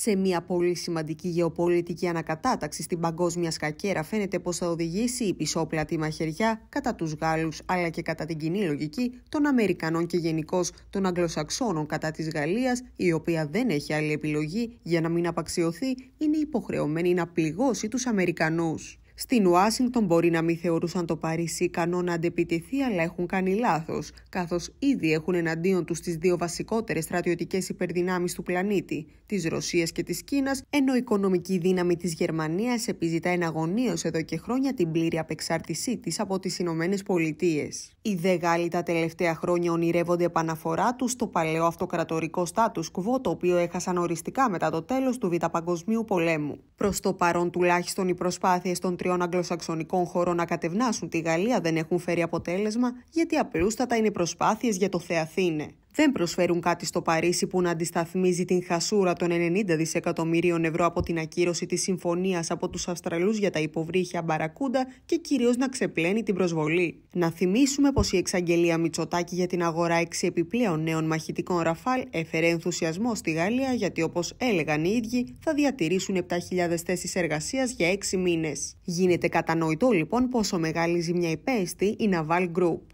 σε μια πολύ σημαντική γεωπολιτική ανακατάταξη στην παγκόσμια σκακέρα φαίνεται πως θα οδηγήσει η πισόπλατη μαχαιριά κατά τους Γάλλους αλλά και κατά την κοινή λογική των Αμερικανών και γενικώς των Αγγλοσαξώνων κατά της Γαλλίας η οποία δεν έχει άλλη επιλογή για να μην απαξιωθεί είναι υποχρεωμένη να πληγώσει τους Αμερικανούς. Στην Ουάσιγκτον μπορεί να μην θεωρούσαν το Παρίσι ικανό να αντεπιτεθεί, αλλά έχουν κάνει λάθος, καθώς ήδη έχουν εναντίον τους τις δύο βασικότερες στρατιωτικές υπερδυνάμεις του πλανήτη, της Ρωσίας και της Κίνας, ενώ η οικονομική δύναμη της Γερμανίας επιζητά εναγωνίω εδώ και χρόνια την πλήρη απεξάρτησή της από τις Ηνωμένες Πολιτείες. Οι δε Γάλλοι τα τελευταία χρόνια ονειρεύονται επαναφορά τους στο παλαιό αυτοκρατορικό στάτου κουβό, το οποίο έχασαν οριστικά μετά το τέλος του Β' Παγκοσμίου Πολέμου. Προς το παρόν τουλάχιστον οι προσπάθειες των τριών αγγλοσαξονικών χωρών να κατευνάσουν τη Γαλλία δεν έχουν φέρει αποτέλεσμα, γιατί απλούστατα είναι προσπάθειες για το Θεαθήνε δεν προσφέρουν κάτι στο Παρίσι που να αντισταθμίζει την χασούρα των 90 δισεκατομμυρίων ευρώ από την ακύρωση της συμφωνίας από τους Αυστραλούς για τα υποβρύχια Μπαρακούντα και κυρίως να ξεπλένει την προσβολή. Να θυμίσουμε πως η εξαγγελία Μητσοτάκη για την αγορά 6 επιπλέον νέων μαχητικών Ραφάλ έφερε ενθουσιασμό στη Γαλλία γιατί όπως έλεγαν οι ίδιοι θα διατηρήσουν 7.000 θέσεις εργασίας για 6 μήνες. Γίνεται κατανοητό λοιπόν πόσο μεγάλη ζημιά υπέστη η Naval Group.